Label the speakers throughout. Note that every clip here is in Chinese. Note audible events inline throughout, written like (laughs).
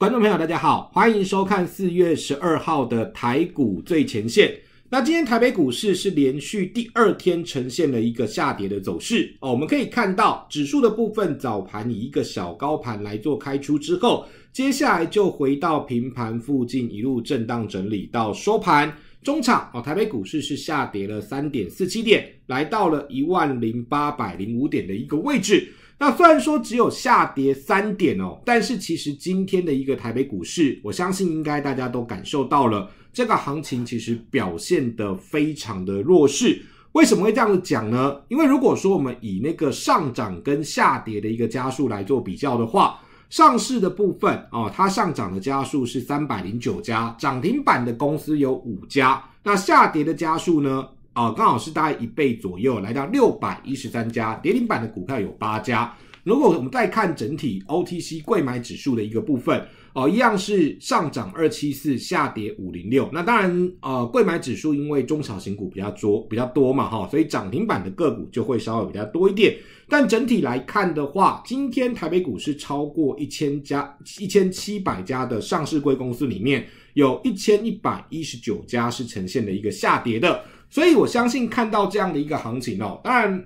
Speaker 1: 观众朋友，大家好，欢迎收看四月十二号的台股最前线。那今天台北股市是连续第二天呈现了一个下跌的走势哦。我们可以看到指数的部分早盘一个小高盘来做开出之后，接下来就回到平盘附近一路震荡整理到收盘。中场哦，台北股市是下跌了三点四七点，来到了一万零八百零五点的一个位置。那虽然说只有下跌三点哦，但是其实今天的一个台北股市，我相信应该大家都感受到了，这个行情其实表现的非常的弱势。为什么会这样子讲呢？因为如果说我们以那个上涨跟下跌的一个加数来做比较的话，上市的部分啊，它上涨的加数是三百零九家，涨停板的公司有五家，那下跌的加数呢？哦，刚好是大概一倍左右，来到六百一十三家，跌停板的股票有八家。如果我们再看整体 OTC 贵买指数的一个部分，哦，一样是上涨二七四，下跌五零六。那当然，呃，贵买指数因为中小型股比较多比较多嘛，哈，所以涨停板的个股就会稍微比较多一点。但整体来看的话，今天台北股市超过一千家，一千七百家的上市贵公司里面，有一千一百一十九家是呈现的一个下跌的。所以，我相信看到这样的一个行情哦，当然，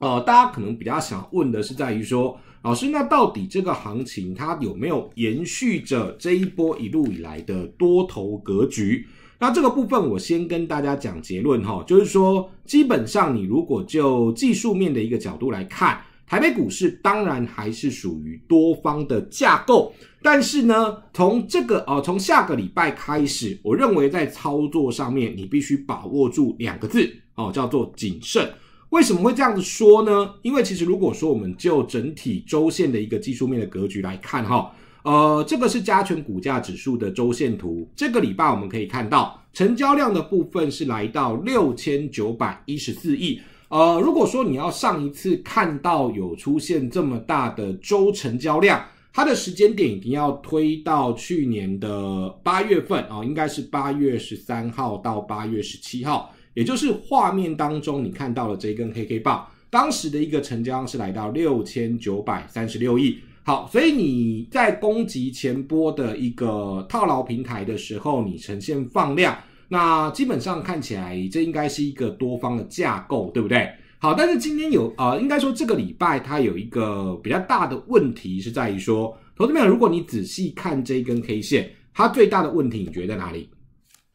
Speaker 1: 呃，大家可能比较想问的是，在于说，老师，那到底这个行情它有没有延续着这一波一路以来的多头格局？那这个部分，我先跟大家讲结论哈，就是说，基本上你如果就技术面的一个角度来看，台北股市当然还是属于多方的架构。但是呢，从这个呃从下个礼拜开始，我认为在操作上面，你必须把握住两个字哦，叫做谨慎。为什么会这样子说呢？因为其实如果说我们就整体周线的一个技术面的格局来看哈，呃，这个是加权股价指数的周线图。这个礼拜我们可以看到，成交量的部分是来到六千九百一十四亿。呃，如果说你要上一次看到有出现这么大的周成交量。它的时间点已经要推到去年的八月份啊，应该是八月十三号到八月十七号，也就是画面当中你看到了这一根 K K 棒，当时的一个成交量是来到六千九百三十六亿。好，所以你在攻击前波的一个套牢平台的时候，你呈现放量，那基本上看起来这应该是一个多方的架构，对不对？好，但是今天有呃，应该说这个礼拜它有一个比较大的问题是在于说，投资朋友，如果你仔细看这一根 K 线，它最大的问题你觉得在哪里？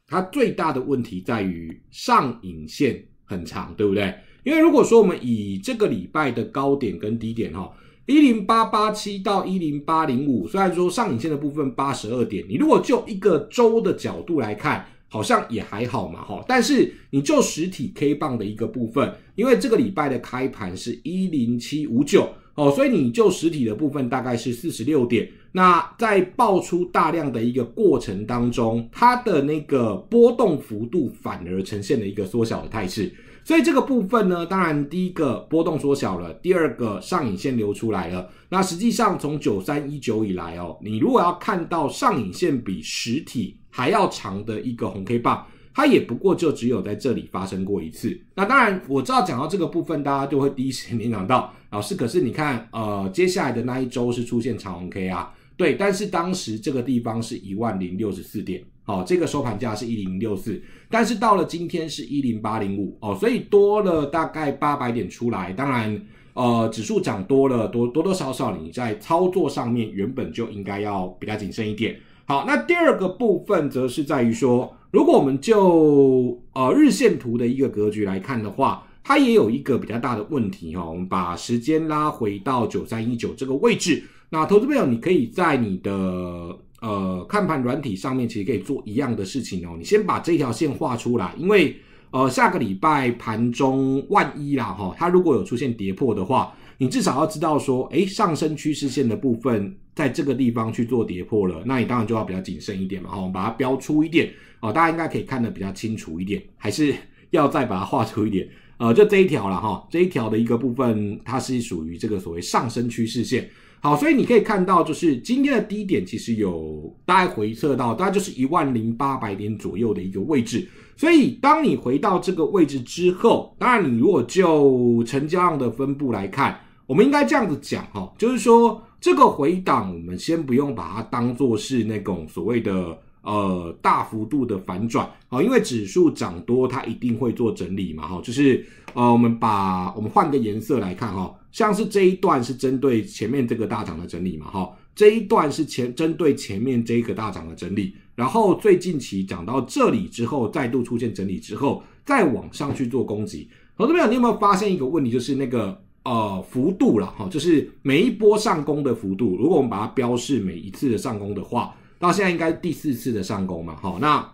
Speaker 1: 它最大的问题在于上影线很长，对不对？因为如果说我们以这个礼拜的高点跟低点哈，一零八八七到一零八零五，虽然说上影线的部分八十二点，你如果就一个周的角度来看。好像也还好嘛，哈！但是你就实体 K 棒的一个部分，因为这个礼拜的开盘是一零七五九，哦，所以你就实体的部分大概是四十六点。那在爆出大量的一个过程当中，它的那个波动幅度反而呈现了一个缩小的态势。所以这个部分呢，当然第一个波动缩小了，第二个上影线流出来了。那实际上从九三一九以来哦，你如果要看到上影线比实体还要长的一个红 K 棒，它也不过就只有在这里发生过一次。那当然，我知道讲到这个部分，大家就会第一时间联想到老师。可是你看，呃，接下来的那一周是出现长红 K 啊？对，但是当时这个地方是一万零六十四点。好，这个收盘价是一零六四，但是到了今天是一零八零五哦，所以多了大概八百点出来。当然，呃，指数涨多了，多多多少少，你在操作上面原本就应该要比较谨慎一点。好，那第二个部分则是在于说，如果我们就呃日线图的一个格局来看的话，它也有一个比较大的问题哈。我们把时间拉回到九三一九这个位置，那投资朋友你可以在你的。呃，看盘软体上面其实可以做一样的事情哦。你先把这条线画出来，因为呃，下个礼拜盘中万一啦哈，它如果有出现跌破的话，你至少要知道说，诶，上升趋势线的部分在这个地方去做跌破了，那你当然就要比较谨慎一点嘛。哈，我们把它标出一点 (laughs) 哦，大家应该可以看得比较清楚一点，还是要再把它画出一点。呃，就这一条了哈，这一条的一个部分，它是属于这个所谓上升趋势线。好，所以你可以看到，就是今天的低点其实有大概回测到大概就是一万零八百点左右的一个位置。所以当你回到这个位置之后，当然你如果就成交量的分布来看，我们应该这样子讲哈，就是说这个回档我们先不用把它当做是那种所谓的呃大幅度的反转哦，因为指数涨多它一定会做整理嘛哈，就是呃我们把我们换个颜色来看哈。像是这一段是针对前面这个大涨的整理嘛，哈，这一段是前针对前面这个大涨的整理，然后最近期涨到这里之后，再度出现整理之后，再往上去做攻击。我这边讲，你有没有发现一个问题，就是那个呃幅度了，哈，就是每一波上攻的幅度，如果我们把它标示每一次的上攻的话，到现在应该第四次的上攻嘛，哈，那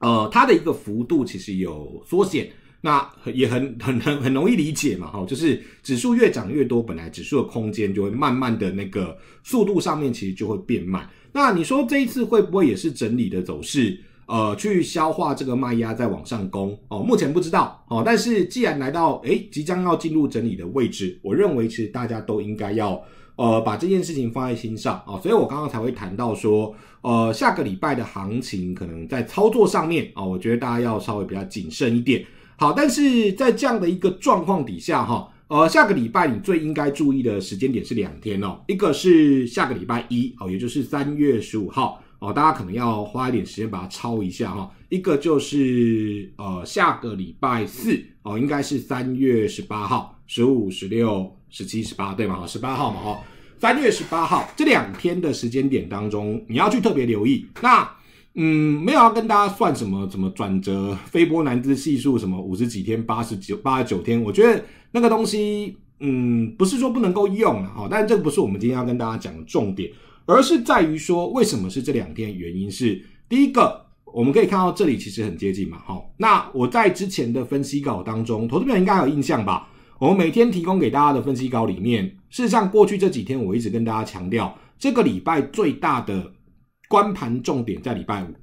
Speaker 1: 呃它的一个幅度其实有缩减。那也很很很很容易理解嘛，哈，就是指数越涨越多，本来指数的空间就会慢慢的那个速度上面其实就会变慢。那你说这一次会不会也是整理的走势？呃，去消化这个卖压再往上攻？哦，目前不知道，哦，但是既然来到诶即将要进入整理的位置，我认为其实大家都应该要呃把这件事情放在心上啊，所以我刚刚才会谈到说，呃，下个礼拜的行情可能在操作上面啊，我觉得大家要稍微比较谨慎一点。好，但是在这样的一个状况底下，哈，呃，下个礼拜你最应该注意的时间点是两天哦，一个是下个礼拜一，哦，也就是三月十五号，哦，大家可能要花一点时间把它抄一下，哈，一个就是呃下个礼拜四，哦，应该是三月十八号，十五、十六、十七、十八，对吗？十八号嘛，哈，三月十八号这两天的时间点当中，你要去特别留意那。嗯，没有要跟大家算什么什么转折飞波难之系数什么五十几天八十九八十九天，我觉得那个东西，嗯，不是说不能够用啊，但这个不是我们今天要跟大家讲的重点，而是在于说为什么是这两天，原因是第一个，我们可以看到这里其实很接近嘛，好，那我在之前的分析稿当中，投资朋友应该有印象吧，我们每天提供给大家的分析稿里面，事实上过去这几天我一直跟大家强调，这个礼拜最大的。观盘重点在礼拜五，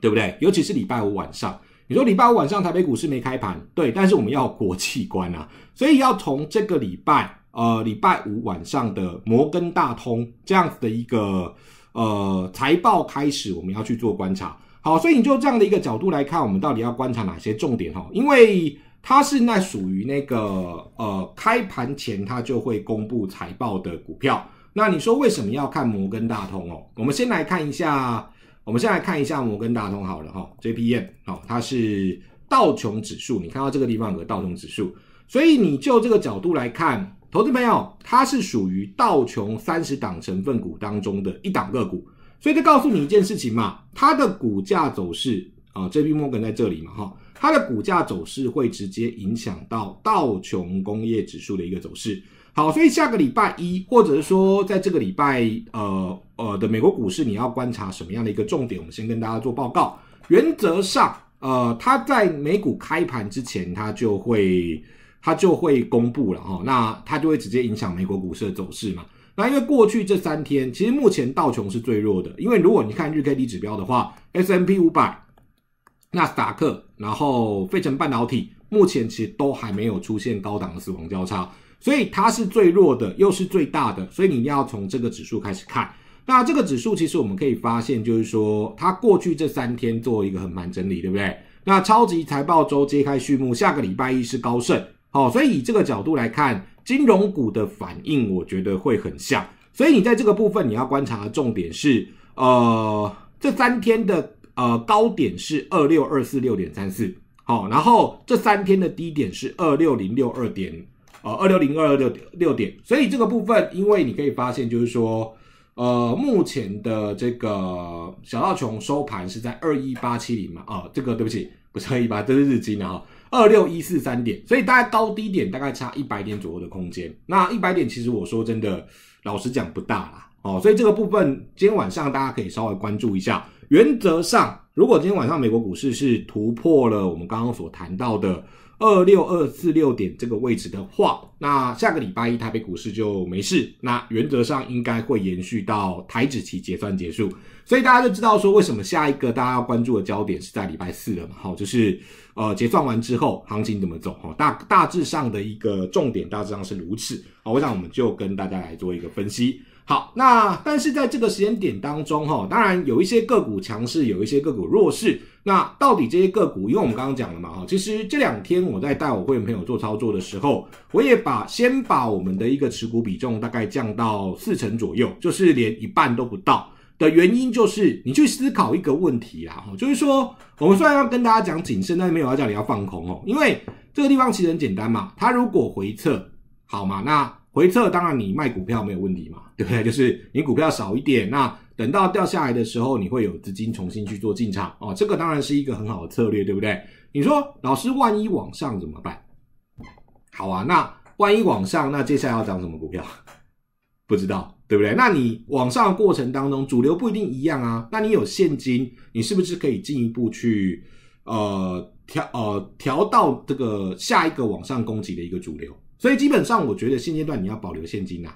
Speaker 1: 对不对？尤其是礼拜五晚上。你说礼拜五晚上台北股市没开盘，对，但是我们要国际观啊，所以要从这个礼拜，呃，礼拜五晚上的摩根大通这样子的一个呃财报开始，我们要去做观察。好，所以你就这样的一个角度来看，我们到底要观察哪些重点哈？因为它是那属于那个呃开盘前它就会公布财报的股票。那你说为什么要看摩根大通哦？我们先来看一下，我们先来看一下摩根大通好了哈，JPM 哦，它是道琼指数，你看到这个地方有个道琼指数，所以你就这个角度来看，投资朋友，它是属于道琼三十档成分股当中的一档个股，所以就告诉你一件事情嘛，它的股价走势啊，JPM 摩根在这里嘛哈，它的股价走势会直接影响到道琼工业指数的一个走势。好，所以下个礼拜一，或者是说在这个礼拜，呃呃的美国股市，你要观察什么样的一个重点？我们先跟大家做报告。原则上，呃，它在美股开盘之前，它就会它就会公布了哦，那它就会直接影响美国股市的走势嘛。那因为过去这三天，其实目前道琼是最弱的，因为如果你看日 K D 指标的话，S M P 五百、纳斯达克，然后费城半导体，目前其实都还没有出现高档的死亡交叉。所以它是最弱的，又是最大的，所以你要从这个指数开始看。那这个指数其实我们可以发现，就是说它过去这三天做一个横盘整理，对不对？那超级财报周揭开序幕，下个礼拜一是高盛，好，所以以这个角度来看，金融股的反应，我觉得会很像。所以你在这个部分，你要观察的重点是，呃，这三天的呃高点是二六二四六点三四，好，然后这三天的低点是二六零六二点。呃，二六零二六六点，所以这个部分，因为你可以发现，就是说，呃，目前的这个小道琼收盘是在二一八七零嘛，啊，这个对不起，不是二一八，这是日经的哈，二六一四三点，所以大概高低点大概差一百点左右的空间，那一百点其实我说真的，老实讲不大啦，哦，所以这个部分今天晚上大家可以稍微关注一下，原则上，如果今天晚上美国股市是突破了我们刚刚所谈到的。二六二四六点这个位置的话，那下个礼拜一台北股市就没事，那原则上应该会延续到台指期结算结束，所以大家就知道说为什么下一个大家要关注的焦点是在礼拜四了嘛，好，就是呃结算完之后行情怎么走，哈，大大致上的一个重点大致上是如此好，我想我们就跟大家来做一个分析。好，那但是在这个时间点当中，哈，当然有一些个股强势，有一些个股弱势。那到底这些个股，因为我们刚刚讲了嘛，哈，其实这两天我在带我会员朋友做操作的时候，我也把先把我们的一个持股比重大概降到四成左右，就是连一半都不到。的原因就是你去思考一个问题啊，就是说我们虽然要跟大家讲谨慎，但是没有要叫你要放空哦，因为这个地方其实很简单嘛，它如果回撤，好嘛，那。回撤当然你卖股票没有问题嘛，对不对？就是你股票少一点，那等到掉下来的时候，你会有资金重新去做进场哦，这个当然是一个很好的策略，对不对？你说老师，万一往上怎么办？好啊，那万一往上，那接下来要涨什么股票？不知道，对不对？那你往上的过程当中，主流不一定一样啊。那你有现金，你是不是可以进一步去呃调呃调到这个下一个往上攻击的一个主流？所以基本上，我觉得现阶段你要保留现金啊。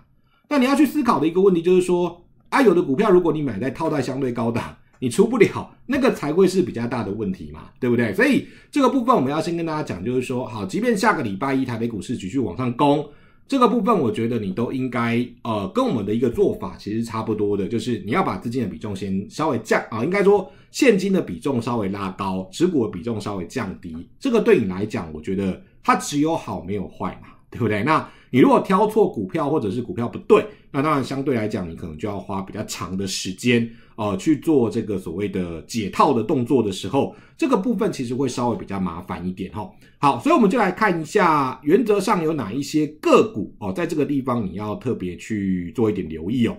Speaker 1: 那你要去思考的一个问题就是说，啊，有的股票如果你买在套贷相对高档，你出不了，(laughs) 那个才会是比较大的问题嘛，对不对？所以这个部分我们要先跟大家讲，就是说，好，即便下个礼拜一台北股市继续往上攻，这个部分我觉得你都应该，呃，跟我们的一个做法其实差不多的，就是你要把资金的比重先稍微降啊，应该说现金的比重稍微拉高，持股的比重稍微降低，这个对你来讲，我觉得它只有好没有坏嘛。对不对？那你如果挑错股票，或者是股票不对，那当然相对来讲，你可能就要花比较长的时间，呃，去做这个所谓的解套的动作的时候，这个部分其实会稍微比较麻烦一点哈。好，所以我们就来看一下，原则上有哪一些个股哦，在这个地方你要特别去做一点留意哦。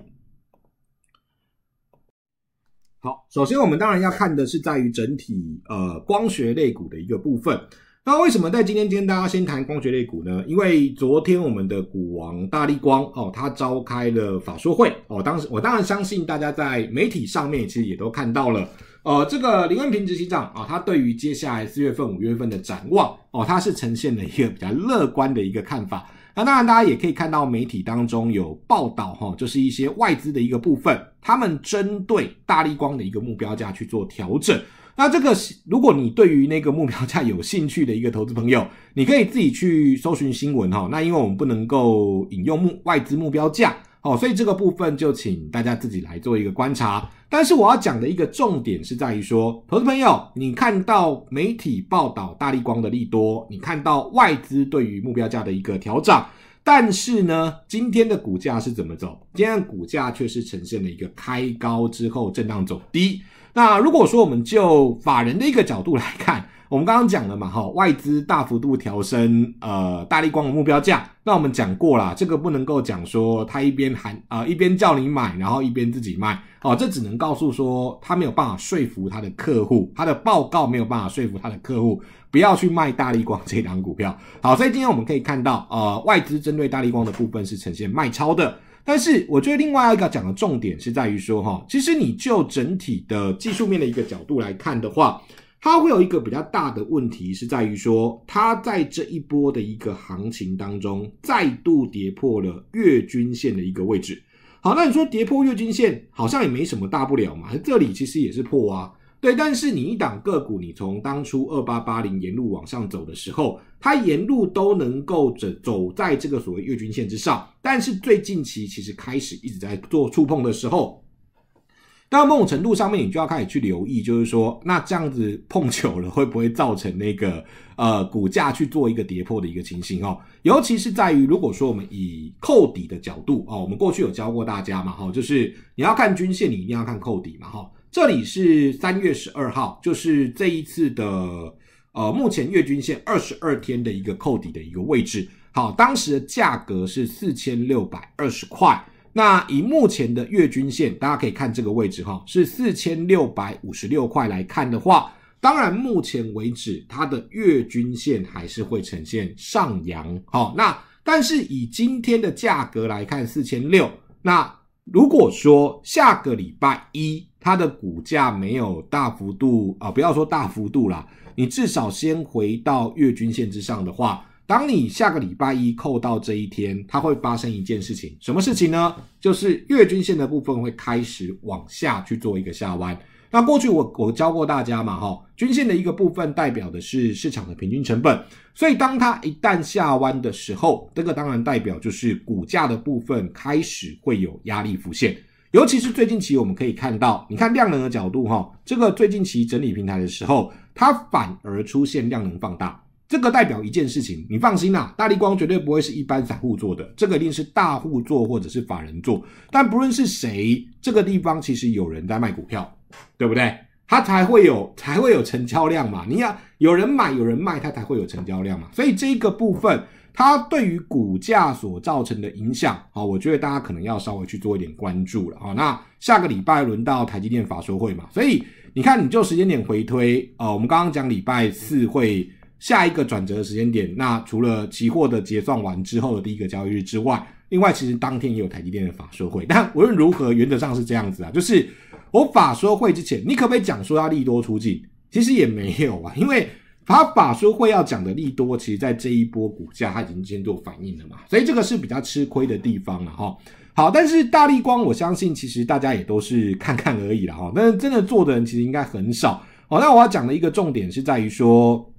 Speaker 1: 好，首先我们当然要看的是在于整体呃光学类股的一个部分。那为什么在今天？今天大家先谈光学类股呢？因为昨天我们的股王大力光哦，他召开了法说会哦。当时我当然相信大家在媒体上面其实也都看到了。呃，这个林文平执行长啊，他对于接下来四月份、五月份的展望哦，他是呈现了一个比较乐观的一个看法。那当然，大家也可以看到媒体当中有报道哈，就是一些外资的一个部分，他们针对大力光的一个目标价去做调整。那这个，如果你对于那个目标价有兴趣的一个投资朋友，你可以自己去搜寻新闻哈。那因为我们不能够引用目外资目标价，哦，所以这个部分就请大家自己来做一个观察。但是我要讲的一个重点是在于说，投资朋友，你看到媒体报道大利光的利多，你看到外资对于目标价的一个调整，但是呢，今天的股价是怎么走？今天的股价却是呈现了一个开高之后震荡走低。那如果说我们就法人的一个角度来看，(laughs) 我们刚刚讲了嘛，哈，外资大幅度调升，呃，大立光的目标价。那我们讲过啦，这个不能够讲说他一边喊啊一边叫你买，然后一边自己卖，哦，这只能告诉说他没有办法说服他的客户，他的报告没有办法说服他的客户不要去卖大力光这档股票。好，所以今天我们可以看到，呃，外资针对大力光的部分是呈现卖超的。但是我觉得另外一个讲的重点是在于说，哈，其实你就整体的技术面的一个角度来看的话，它会有一个比较大的问题是在于说，它在这一波的一个行情当中再度跌破了月均线的一个位置。好，那你说跌破月均线，好像也没什么大不了嘛，这里其实也是破啊。对，但是你一档个股，你从当初二八八零沿路往上走的时候，它沿路都能够走走在这个所谓月均线之上。但是最近期其实开始一直在做触碰的时候，到某种程度上面，你就要开始去留意，就是说，那这样子碰久了会不会造成那个呃股价去做一个跌破的一个情形哦？尤其是在于如果说我们以扣底的角度哦，我们过去有教过大家嘛，哈，就是你要看均线，你一定要看扣底嘛，哈。这里是三月十二号，就是这一次的呃，目前月均线二十二天的一个扣底的一个位置。好，当时的价格是四千六百二十块。那以目前的月均线，大家可以看这个位置哈，是四千六百五十六块来看的话，当然目前为止它的月均线还是会呈现上扬。好，那但是以今天的价格来看，四千六。那如果说下个礼拜一，它的股价没有大幅度啊，不要说大幅度啦，你至少先回到月均线之上的话，当你下个礼拜一扣到这一天，它会发生一件事情，什么事情呢？就是月均线的部分会开始往下去做一个下弯。那过去我我教过大家嘛，哈，均线的一个部分代表的是市场的平均成本，所以当它一旦下弯的时候，这个当然代表就是股价的部分开始会有压力浮现。尤其是最近期，我们可以看到，你看量能的角度，哈，这个最近期整理平台的时候，它反而出现量能放大，这个代表一件事情，你放心啦，大力光绝对不会是一般散户做的，这个一定是大户做或者是法人做，但不论是谁，这个地方其实有人在卖股票，对不对？它才会有才会有成交量嘛，你要有人买有人卖，它才会有成交量嘛，所以这个部分。它对于股价所造成的影响，好，我觉得大家可能要稍微去做一点关注了啊。那下个礼拜轮到台积电法说会嘛，所以你看，你就时间点回推啊。我们刚刚讲礼拜四会下一个转折的时间点，那除了期货的结算完之后的第一个交易日之外，另外其实当天也有台积电的法说会。(laughs) 但无论如何，原则上是这样子啊，就是我法说会之前，你可不可以讲说要利多出境？其实也没有啊，因为。他法说会要讲的利多，其实，在这一波股价，它已经先做反应了嘛，所以这个是比较吃亏的地方了哈。好，但是大力光，我相信其实大家也都是看看而已了哈。但是真的做的人，其实应该很少。好，那我要讲的一个重点是在于说，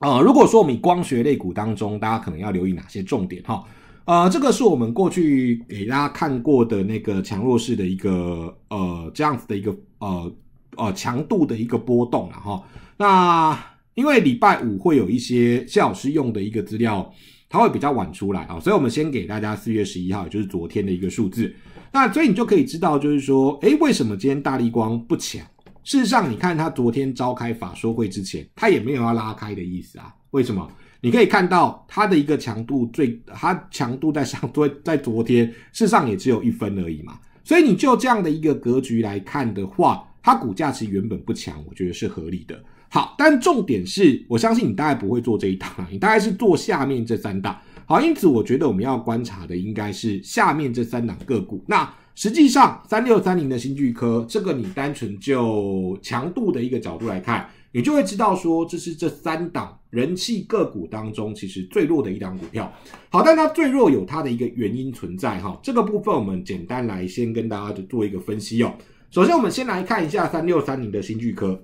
Speaker 1: 啊，如果说我们光学类股当中，大家可能要留意哪些重点哈？呃，这个是我们过去给大家看过的那个强弱势的一个呃这样子的一个呃呃强度的一个波动了哈。那因为礼拜五会有一些谢老师用的一个资料，它会比较晚出来啊，所以我们先给大家四月十一号，也就是昨天的一个数字。那所以你就可以知道，就是说，哎，为什么今天大力光不强？事实上，你看它昨天召开法说会之前，它也没有要拉开的意思啊。为什么？你可以看到它的一个强度最，它强度在上昨在昨天，事实上也只有一分而已嘛。所以你就这样的一个格局来看的话，它股价其实原本不强，我觉得是合理的。好，但重点是，我相信你大概不会做这一档，你大概是做下面这三档。好，因此我觉得我们要观察的应该是下面这三档个股。那实际上，三六三零的新巨科，这个你单纯就强度的一个角度来看，你就会知道说，这是这三档人气个股当中其实最弱的一档股票。好，但它最弱有它的一个原因存在哈。这个部分我们简单来先跟大家就做一个分析哦。首先，我们先来看一下三六三零的新巨科。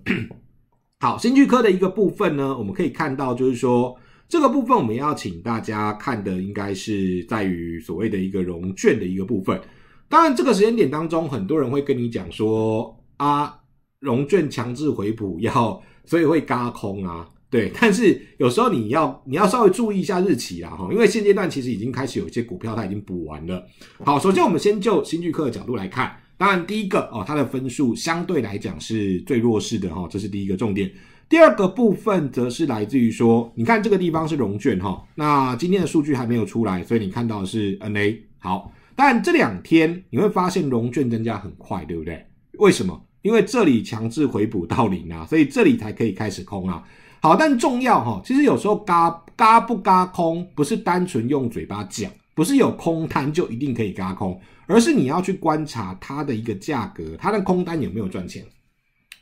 Speaker 1: 好，新巨科的一个部分呢，我们可以看到，就是说这个部分我们要请大家看的，应该是在于所谓的一个融券的一个部分。当然，这个时间点当中，很多人会跟你讲说啊，融券强制回补要，所以会嘎空啊，对。但是有时候你要你要稍微注意一下日期啊，哈，因为现阶段其实已经开始有一些股票它已经补完了。好，首先我们先就新巨科的角度来看。当然，第一个哦，它的分数相对来讲是最弱势的哈，这是第一个重点。第二个部分则是来自于说，你看这个地方是融券哈，那今天的数据还没有出来，所以你看到的是 NA。好，但这两天你会发现融券增加很快，对不对？为什么？因为这里强制回补到零啊，所以这里才可以开始空啊。好，但重要哈，其实有时候嘎嘎不嘎空，不是单纯用嘴巴讲。不是有空单就一定可以嘎空，而是你要去观察它的一个价格，它的空单有没有赚钱。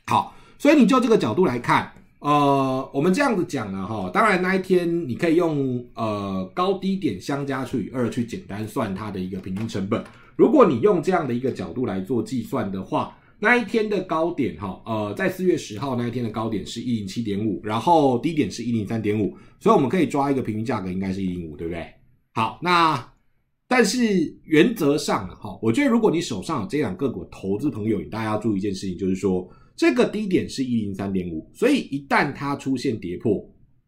Speaker 1: 好，所以你就这个角度来看，呃，我们这样子讲了哈，当然那一天你可以用呃高低点相加除以二去简单算它的一个平均成本。如果你用这样的一个角度来做计算的话，那一天的高点，哈，呃，在四月十号那一天的高点是一零七点五，然后低点是一零三点五，所以我们可以抓一个平均价格，应该是一零五，对不对？好，那但是原则上哈，我觉得如果你手上有这两个股投资朋友，大家要注意一件事情，就是说这个低点是一零三点五，所以一旦它出现跌破，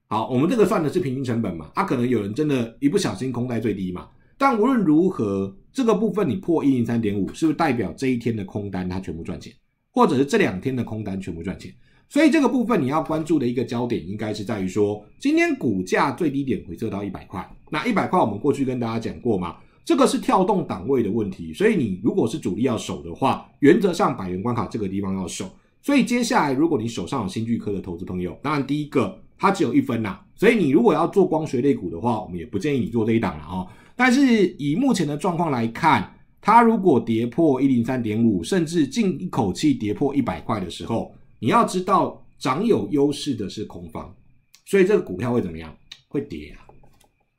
Speaker 1: 好，我们这个算的是平均成本嘛，它可能有人真的，一不小心空在最低嘛，但无论如何，这个部分你破一零三点五，是不是代表这一天的空单它全部赚钱，或者是这两天的空单全部赚钱？所以这个部分你要关注的一个焦点，应该是在于说，今天股价最低点回撤到一百块。那一百块，我们过去跟大家讲过嘛，这个是跳动档位的问题。所以你如果是主力要守的话，原则上百元关卡这个地方要守。所以接下来，如果你手上有新巨科的投资朋友，当然第一个它只有一分呐，所以你如果要做光学类股的话，我们也不建议你做这一档了哦。但是以目前的状况来看，它如果跌破一零三点五，甚至近一口气跌破一百块的时候，你要知道，涨有优势的是空方，所以这个股票会怎么样？会跌啊。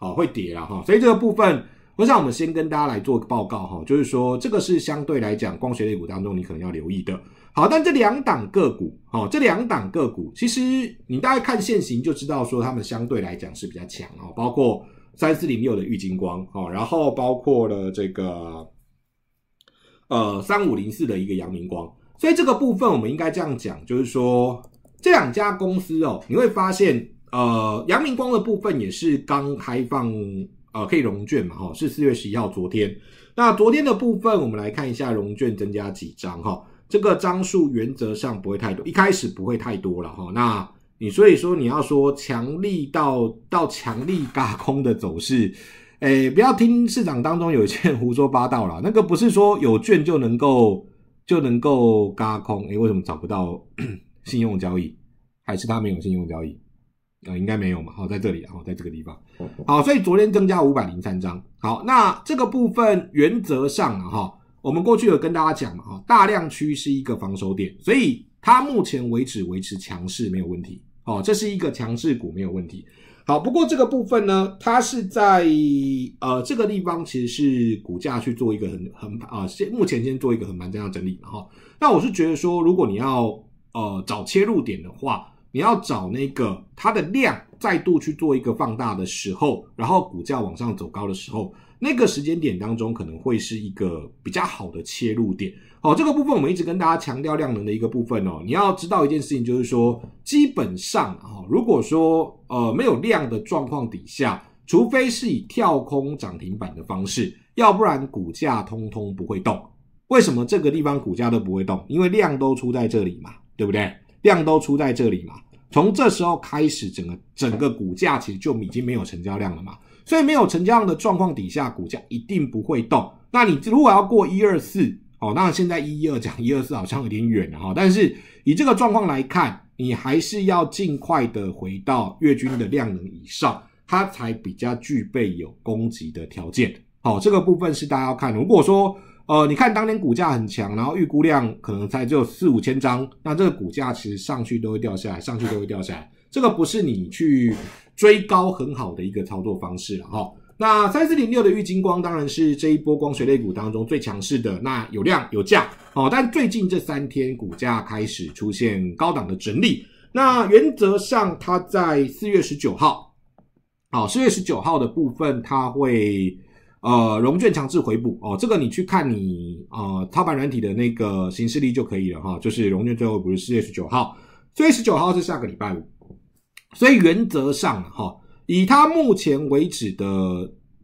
Speaker 1: 哦，会跌了哈，所以这个部分我想我们先跟大家来做个报告哈，就是说这个是相对来讲光学类股当中你可能要留意的。好，但这两档个股，哦，这两档个股其实你大概看现行就知道，说它们相对来讲是比较强哦，包括三四零六的玉晶光哦，然后包括了这个呃三五零四的一个阳明光，所以这个部分我们应该这样讲，就是说这两家公司哦，你会发现。呃，阳明光的部分也是刚开放，呃，可以融券嘛？哈，是四月十一号，昨天。那昨天的部分，我们来看一下融券增加几张？哈，这个张数原则上不会太多，一开始不会太多了哈。那你所以说你要说强力到到强力嘎空的走势，哎，不要听市场当中有些人胡说八道了。那个不是说有券就能够就能够嘎空，哎，为什么找不到 (clears throat) 信用交易？还是他没有信用交易？呃，应该没有嘛？好，在这里，好，在这个地方。好，所以昨天增加五百零三张。好，那这个部分原则上啊，哈，我们过去有跟大家讲嘛，哈，大量区是一个防守点，所以它目前为止维持强势没有问题。哦，这是一个强势股没有问题。好，不过这个部分呢，它是在呃这个地方，其实是股价去做一个横横盘啊，现目前先做一个横盘这样整理。嘛，哈，那我是觉得说，如果你要呃找切入点的话。你要找那个它的量再度去做一个放大的时候，然后股价往上走高的时候，那个时间点当中可能会是一个比较好的切入点。哦，这个部分我们一直跟大家强调量能的一个部分哦。你要知道一件事情，就是说基本上啊，如果说呃没有量的状况底下，除非是以跳空涨停板的方式，要不然股价通通不会动。为什么这个地方股价都不会动？因为量都出在这里嘛，对不对？量都出在这里嘛，从这时候开始，整个整个股价其实就已经没有成交量了嘛，所以没有成交量的状况底下，股价一定不会动。那你如果要过一二四，哦，那现在一一二讲一二四好像有点远哈，但是以这个状况来看，你还是要尽快的回到月均的量能以上，它才比较具备有攻击的条件。好，这个部分是大家要看。如果说哦，你看当年股价很强，然后预估量可能才只有四五千张，那这个股价其实上去都会掉下来，上去都会掉下来，这个不是你去追高很好的一个操作方式了哈。那三四零六的玉金光，当然是这一波光学类股当中最强势的，那有量有价哦，但最近这三天股价开始出现高档的整理，那原则上它在四月十九号，好，四月十九号的部分它会。呃，融券强制回补哦，这个你去看你啊，操盘软体的那个行事例就可以了哈。就是融券最后不是四月十九号，四月十九号是下个礼拜五，所以原则上哈，以它目前为止的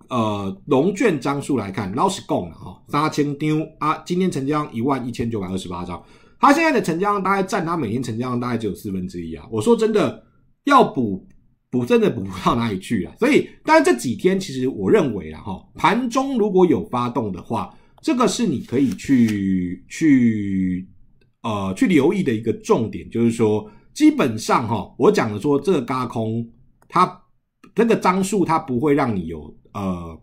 Speaker 1: 呃融券张数来看，老是够了哈，三千丢啊，今天成交量一万一千九百二十八张，它现在的成交量大概占它每天成交量大概只有四分之一啊。我说真的，要补。补真的补不到哪里去啊，所以当然这几天其实我认为哈，盘中如果有发动的话，这个是你可以去去呃去留意的一个重点，就是说基本上哈，我讲的说这个高空它这个张数它不会让你有呃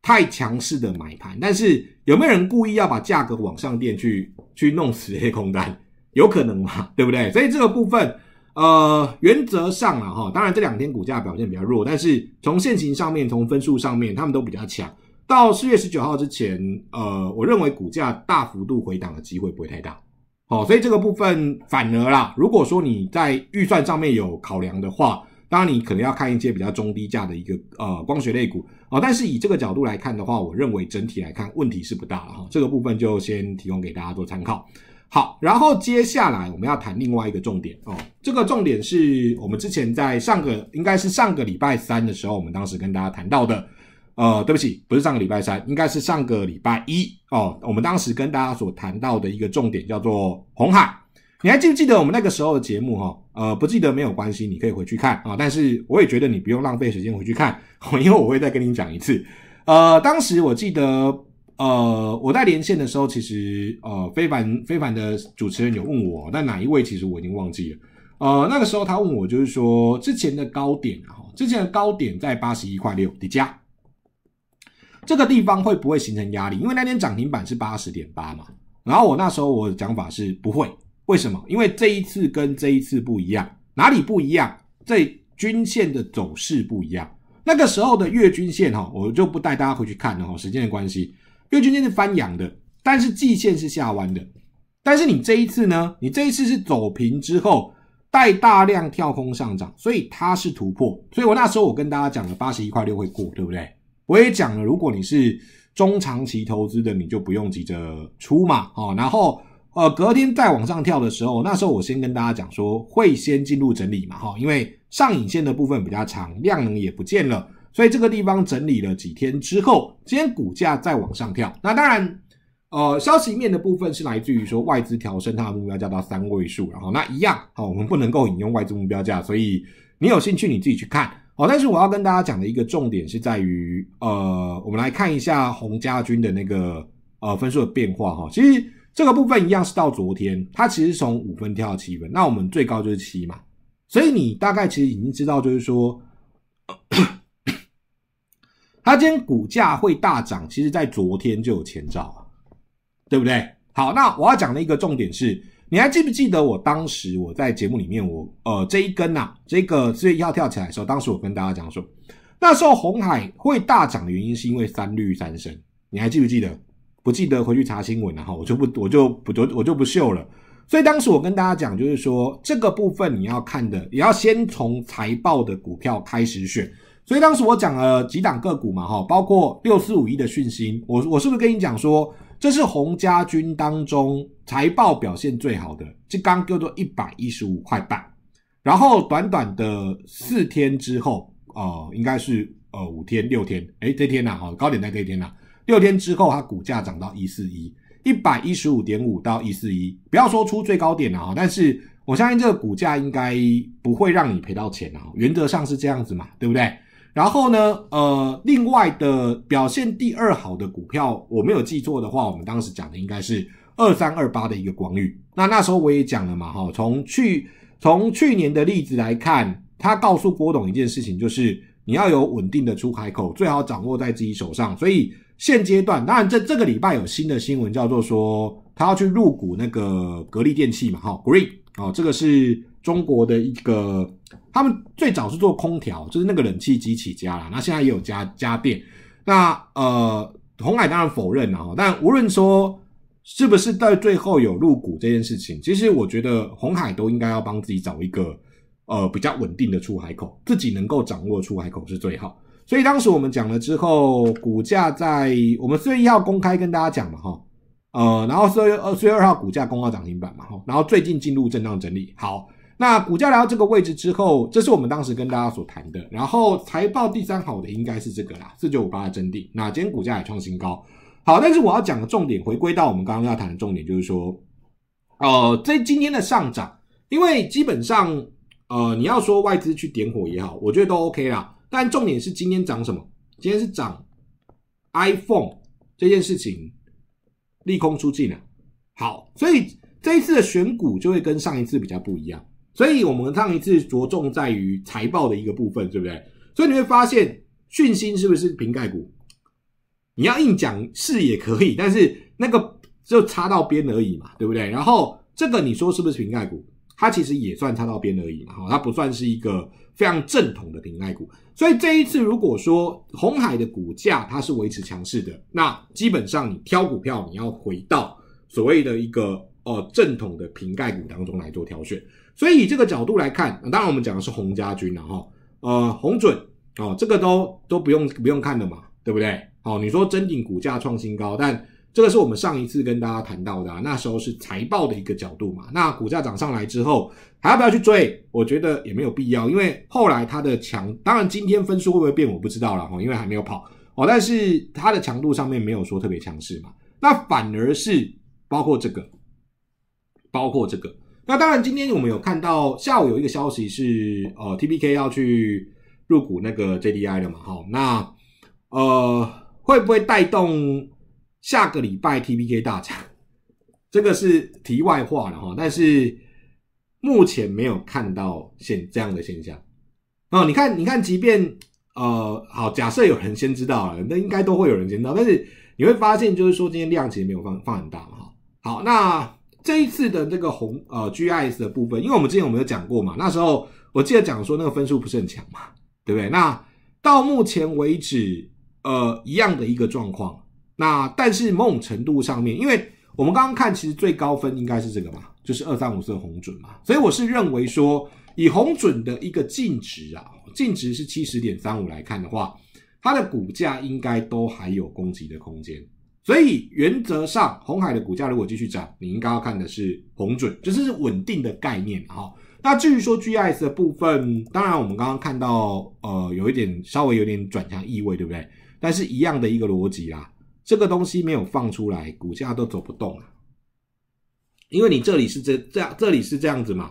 Speaker 1: 太强势的买盘，但是有没有人故意要把价格往上垫去去弄死黑空单，有可能吗？对不对？所以这个部分。呃，原则上啦，哈，当然这两天股价表现比较弱，但是从现形上面，从分数上面，他们都比较强。到四月十九号之前，呃，我认为股价大幅度回档的机会不会太大。好，所以这个部分反而啦，如果说你在预算上面有考量的话，当然你可能要看一些比较中低价的一个呃光学类股啊。但是以这个角度来看的话，我认为整体来看问题是不大哈。这个部分就先提供给大家做参考。好，然后接下来我们要谈另外一个重点哦。这个重点是我们之前在上个，应该是上个礼拜三的时候，我们当时跟大家谈到的。呃，对不起，不是上个礼拜三，应该是上个礼拜一哦。我们当时跟大家所谈到的一个重点叫做红海。你还记不记得我们那个时候的节目哈？呃，不记得没有关系，你可以回去看啊。但是我也觉得你不用浪费时间回去看，因为我会再跟你讲一次。呃，当时我记得。呃，我在连线的时候，其实呃，非凡非凡的主持人有问我，但哪一位其实我已经忘记了。呃，那个时候他问我就是说，之前的高点，啊，之前的高点在八十一块六的加，这个地方会不会形成压力？因为那天涨停板是八十点八嘛。然后我那时候我的讲法是不会，为什么？因为这一次跟这一次不一样，哪里不一样？这均线的走势不一样。那个时候的月均线哈，我就不带大家回去看了哈，时间的关系。均线是翻扬的，但是季线是下弯的。但是你这一次呢？你这一次是走平之后带大量跳空上涨，所以它是突破。所以我那时候我跟大家讲了，八十一块六会过，对不对？我也讲了，如果你是中长期投资的，你就不用急着出嘛，哦。然后呃，隔天再往上跳的时候，那时候我先跟大家讲说会先进入整理嘛，哈，因为上影线的部分比较长，量能也不见了。所以这个地方整理了几天之后，今天股价再往上跳。那当然，呃，消息面的部分是来自于说外资调升它的目标价到三位数。然后那一样，哦，我们不能够引用外资目标价，所以你有兴趣你自己去看哦。但是我要跟大家讲的一个重点是在于，呃，我们来看一下洪家军的那个呃分数的变化哈。其实这个部分一样是到昨天，它其实从五分跳到七分。那我们最高就是七嘛，所以你大概其实已经知道就是说。它今天股价会大涨，其实，在昨天就有前兆，对不对？好，那我要讲的一个重点是，你还记不记得我当时我在节目里面，我呃这一根呐，这个四月一号跳起来的时候，当时我跟大家讲说，那时候红海会大涨的原因是因为三绿三升，你还记不记得？不记得回去查新闻，然后我就不我就不就我就不秀了。所以当时我跟大家讲，就是说这个部分你要看的，也要先从财报的股票开始选。所以当时我讲了几档个股嘛，哈，包括六四五一的讯息，我我是不是跟你讲说，这是洪家军当中财报表现最好的，这刚叫做一百一十五块半，然后短短的四天之后，哦，应该是呃五天六天，哎，这天呐，哈，高点在这一天呐，六天之后它股价涨到一四一，一百一十五点五到一四一，不要说出最高点了啊，但是我相信这个股价应该不会让你赔到钱啊，原则上是这样子嘛，对不对？然后呢？呃，另外的表现第二好的股票，我没有记错的话，我们当时讲的应该是二三二八的一个光遇。那那时候我也讲了嘛，哈，从去从去年的例子来看，他告诉郭董一件事情，就是你要有稳定的出海口，最好掌握在自己手上。所以现阶段，当然这这个礼拜有新的新闻，叫做说他要去入股那个格力电器嘛，哈，Green 啊，这个是中国的一个。他们最早是做空调，就是那个冷气机起家了。那现在也有家家电。那呃，红海当然否认了哈。但无论说是不是在最后有入股这件事情，其实我觉得红海都应该要帮自己找一个呃比较稳定的出海口，自己能够掌握出海口是最好。所以当时我们讲了之后，股价在我们四月一号公开跟大家讲嘛哈，呃，然后四月二四月二号股价公告涨停板嘛哈，然后最近进入震荡整理，好。那股价来到这个位置之后，这是我们当时跟大家所谈的。然后财报第三好的应该是这个啦，四九五八的真谛。那今天股价也创新高，好，但是我要讲的重点回归到我们刚刚要谈的重点，就是说，呃，在今天的上涨，因为基本上，呃，你要说外资去点火也好，我觉得都 OK 啦。但重点是今天涨什么？今天是涨 iPhone 这件事情，利空出尽了。好，所以这一次的选股就会跟上一次比较不一样。所以，我们上一次着重在于财报的一个部分，对不对？所以你会发现，讯息是不是瓶盖股？你要硬讲是也可以，但是那个就插到边而已嘛，对不对？然后这个你说是不是瓶盖股？它其实也算插到边而已嘛，它不算是一个非常正统的瓶盖股。所以这一次，如果说红海的股价它是维持强势的，那基本上你挑股票，你要回到所谓的一个呃正统的瓶盖股当中来做挑选。所以以这个角度来看，当然我们讲的是洪家军了哈，呃，洪准哦，这个都都不用不用看的嘛，对不对？好，你说真顶股价创新高，但这个是我们上一次跟大家谈到的，那时候是财报的一个角度嘛。那股价涨上来之后，还要不要去追？我觉得也没有必要，因为后来它的强，当然今天分数会不会变，我不知道了哈，因为还没有跑哦。但是它的强度上面没有说特别强势嘛，那反而是包括这个，包括这个。那当然，今天我们有看到下午有一个消息是，哦，T B K 要去入股那个 J D I 了嘛，哈，那呃，会不会带动下个礼拜 T B K 大涨？这个是题外话了哈，但是目前没有看到现这样的现象。哦，你看，你看，即便呃，好，假设有人先知道了，那应该都会有人先知道。但是你会发现，就是说今天量其实没有放放很大嘛，哈，好，那。这一次的这个红呃 GIS 的部分，因为我们之前我们有讲过嘛，那时候我记得讲说那个分数不是很强嘛，对不对？那到目前为止，呃一样的一个状况。那但是某种程度上面，因为我们刚刚看，其实最高分应该是这个嘛，就是二三五四红准嘛。所以我是认为说，以红准的一个净值啊，净值是七十点三五来看的话，它的股价应该都还有攻击的空间。所以原则上，红海的股价如果继续涨，你应该要看的是红准，就是稳定的概念。好，那至于说 G i S 的部分，当然我们刚刚看到，呃，有一点稍微有点转向意味，对不对？但是一样的一个逻辑啦，这个东西没有放出来，股价都走不动了。因为你这里是这这样，这里是这样子嘛？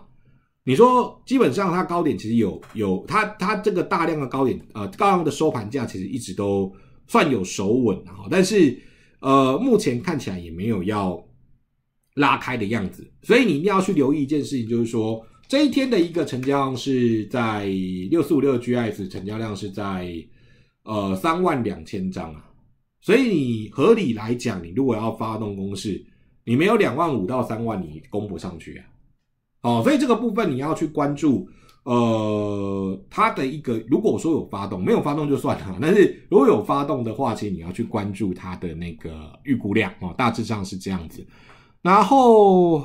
Speaker 1: 你说基本上它高点其实有有，它它这个大量的高点，呃，大量的收盘价其实一直都算有守稳，哈，但是。呃，目前看起来也没有要拉开的样子，所以你一定要去留意一件事情，就是说这一天的一个成交量是在六四五六 G S，成交量是在呃三万两千张啊。所以你合理来讲，你如果要发动攻势，你没有两万五到三万，你攻不上去啊。哦，所以这个部分你要去关注。呃，它的一个，如果我说有发动，没有发动就算了。但是如果有发动的话，其实你要去关注它的那个预估量哦，大致上是这样子。然后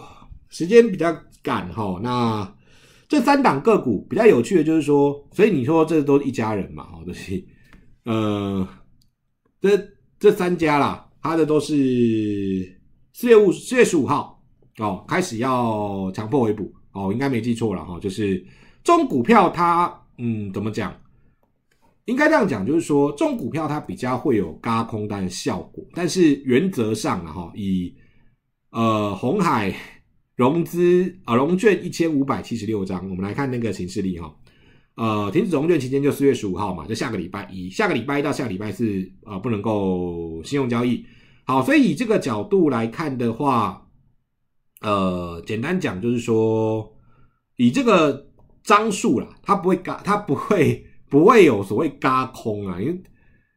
Speaker 1: 时间比较赶哈，那这三档个股比较有趣的，就是说，所以你说这都一家人嘛，哦，就是呃，这这三家啦，它的都是四月五、四月十五号哦，开始要强迫回补哦，应该没记错了哈，就是。中股票它，嗯，怎么讲？应该这样讲，就是说中股票它比较会有嘎空单的效果，但是原则上啊，哈，以呃红海融资啊，融券一千五百七十六张，我们来看那个形式力哈，呃，停止融券期间就四月十五号嘛，就下个礼拜一下个礼拜一到下个礼拜四啊，不能够信用交易。好，所以以这个角度来看的话，呃，简单讲就是说，以这个。张数啦，它不会嘎，它不会 (laughs) 不会有所谓嘎空啊，因为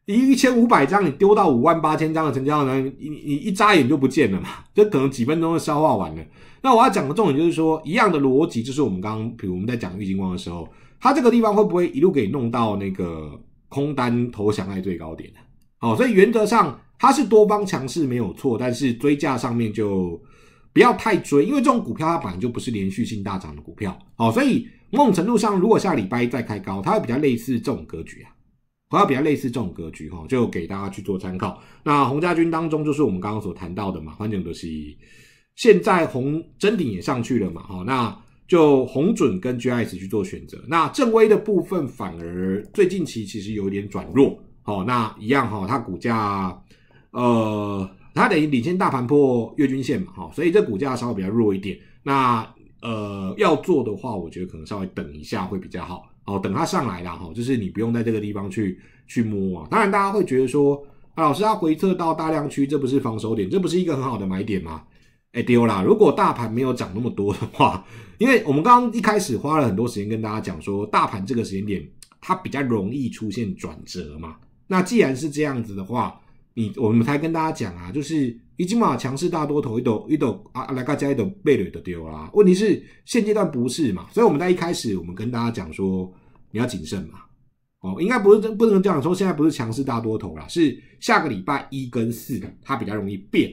Speaker 1: 一千五百张你丢到五万八千张的成交量，你你一眨眼就不见了嘛，(laughs) 就可能几分钟就消化完了。那我要讲的重点就是说，一样的逻辑，就是我们刚刚，比如我们在讲郁金光的时候，它这个地方会不会一路给弄到那个空单投降在最高点呢？好，所以原则上它是多方强势没有错，但是追价上面就不要太追，因为这种股票它本来就不是连续性大涨的股票，好，所以。某种程度上，如果下礼拜再开高，它会比较类似这种格局啊，会比较类似这种格局哈，就给大家去做参考。那红家军当中，就是我们刚刚所谈到的嘛，反正就是现在红真顶也上去了嘛，哈，那就红准跟 G i S 去做选择。那正威的部分反而最近期其实有点转弱，好，那一样哈，它股价呃，它等于领先大盘破月均线嘛，哈，所以这股价稍微比较弱一点。那呃，要做的话，我觉得可能稍微等一下会比较好哦，等它上来了哈，就是你不用在这个地方去去摸啊。当然，大家会觉得说，老师要回撤到大量区，这不是防守点，这不是一个很好的买点吗？哎，丢啦！如果大盘没有涨那么多的话，因为我们刚刚一开始花了很多时间跟大家讲说，大盘这个时间点它比较容易出现转折嘛。那既然是这样子的话，你我们才跟大家讲啊，就是。已经嘛强势大多头，一斗一斗啊来个加一斗背水都丢啦。问题是现阶段不是嘛，所以我们在一开始我们跟大家讲说你要谨慎嘛。哦，应该不是不能这样说现在不是强势大多头啦，是下个礼拜一跟四它比较容易变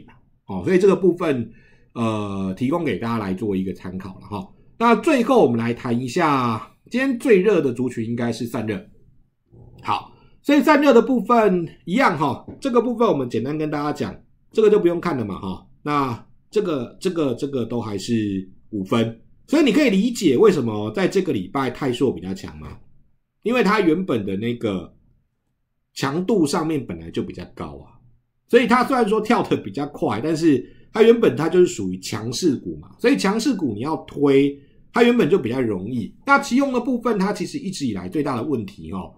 Speaker 1: 哦，所以这个部分呃提供给大家来做一个参考了哈。那最后我们来谈一下今天最热的族群应该是散热。好，所以散热的部分一样哈，这个部分我们简单跟大家讲。这个就不用看了嘛，哈，那这个、这个、这个都还是五分，所以你可以理解为什么在这个礼拜泰硕比较强嘛，因为它原本的那个强度上面本来就比较高啊，所以它虽然说跳的比较快，但是它原本它就是属于强势股嘛，所以强势股你要推它原本就比较容易。那其用的部分，它其实一直以来最大的问题哦。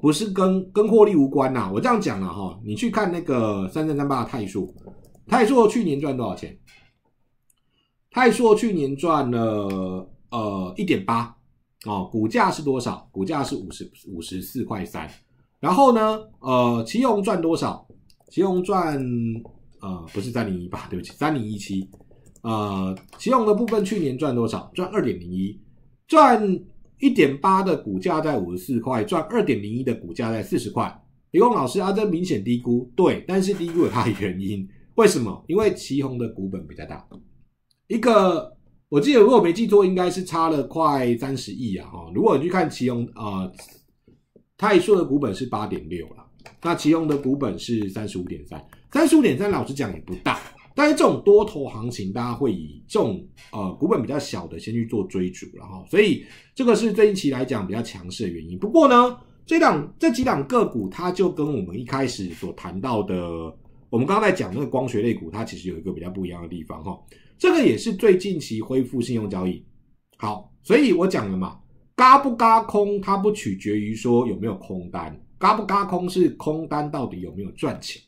Speaker 1: 不是跟跟获利无关呐，我这样讲了哈，你去看那个三三三八的泰硕，泰硕去年赚多少钱？泰硕去年赚了呃一点八哦，股价是多少？股价是五十五十四块三，然后呢呃奇宏赚多少？奇宏赚呃不是三零一八，对不起，三零一七，呃奇宏的部分去年赚多少？赚二点零一，赚。一点八的股价在五十四块，赚二点零一的股价在四十块。李光老师，啊，这明显低估，对，但是低估有它的原因。为什么？因为旗宏的股本比较大，一个我记得如果没记错，应该是差了快三十亿啊！哈，如果你去看旗宏啊，泰硕的股本是八点六了，那旗宏的股本是三十五点三，三十五点三，老实讲也不大。但是这种多头行情，大家会以这种呃股本比较小的先去做追逐，然后，所以这个是这一期来讲比较强势的原因。不过呢，这两这几档个股，它就跟我们一开始所谈到的，我们刚才在讲那个光学类股，它其实有一个比较不一样的地方哈。这个也是最近期恢复信用交易。好，所以我讲了嘛，嘎不嘎空，它不取决于说有没有空单，嘎不嘎空是空单到底有没有赚钱。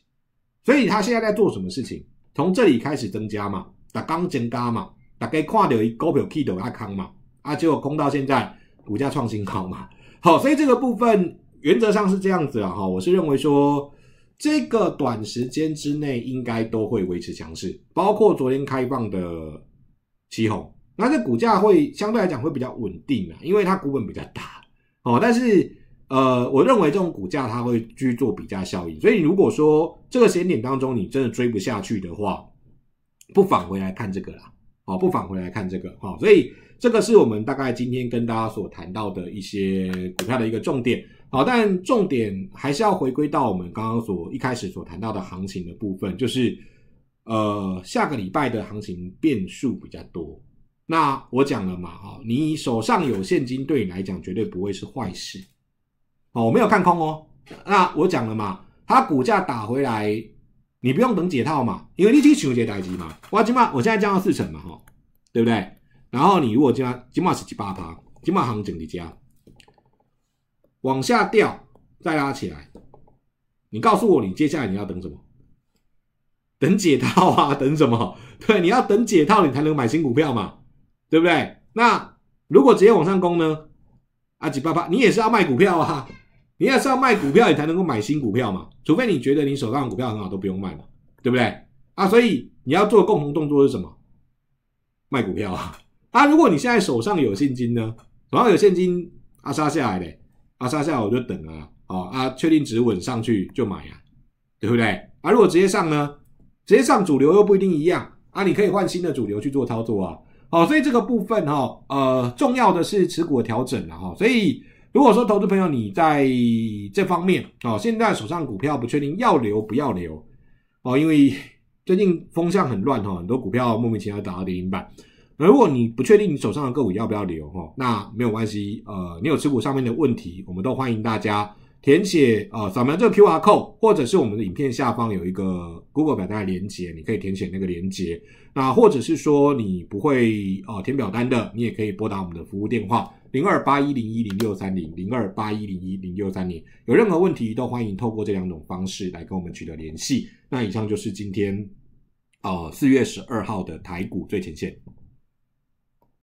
Speaker 1: 所以它现在在做什么事情？从这里开始增加嘛，大刚增加嘛，大家看到伊股票启动阿康嘛，啊，结果空到现在股价创新高嘛，好，所以这个部分原则上是这样子了哈，我是认为说，这个短时间之内应该都会维持强势，包括昨天开放的旗红，那这股价会相对来讲会比较稳定啊，因为它股本比较大，哦，但是。呃，我认为这种股价它会去做比价效应，所以如果说这个时间点当中你真的追不下去的话，不返回来看这个啦，好，不返回来看这个，好，所以这个是我们大概今天跟大家所谈到的一些股票的一个重点，好，但重点还是要回归到我们刚刚所一开始所谈到的行情的部分，就是呃，下个礼拜的行情变数比较多，那我讲了嘛，啊，你手上有现金对你来讲绝对不会是坏事。哦，我没有看空哦。那我讲了嘛，它股价打回来，你不用等解套嘛，因为你已熊市解代机嘛。哇，起码我现在降到四成嘛，吼，对不对？然后你如果加，起码是几八趴，起码行情一加，往下掉再拉起来，你告诉我你接下来你要等什么？等解套啊？(laughs) 等什么？对，你要等解套你才能买新股票嘛，对不对？那如果直接往上攻呢？啊，几八趴，你也是要卖股票啊？你也是要卖股票，你才能够买新股票嘛？除非你觉得你手上的股票很好，都不用卖嘛，对不对？啊，所以你要做共同动作是什么？卖股票啊！啊，如果你现在手上有现金呢，然上有现金啊杀下来嘞，啊杀下来我就等啊，哦啊，确定止稳上去就买呀，对不对？啊，如果直接上呢，直接上主流又不一定一样啊，你可以换新的主流去做操作啊。好，所以这个部分哈，呃，重要的是持股调整了哈，所以。如果说投资朋友你在这方面哦，现在手上股票不确定要留不要留哦，因为最近风向很乱哈，很多股票莫名其妙打到零板。那如果你不确定你手上的个股要不要留哈，那没有关系，呃，你有持股上面的问题，我们都欢迎大家填写啊，扫描这个 Q R code，或者是我们的影片下方有一个 Google 表单连接，你可以填写那个连接。那或者是说你不会哦填表单的，你也可以拨打我们的服务电话。零二八一零一零六三零零二八一零一零六三零，有任何问题都欢迎透过这两种方式来跟我们取得联系。那以上就是今天，呃，四月十二号的台股最前线。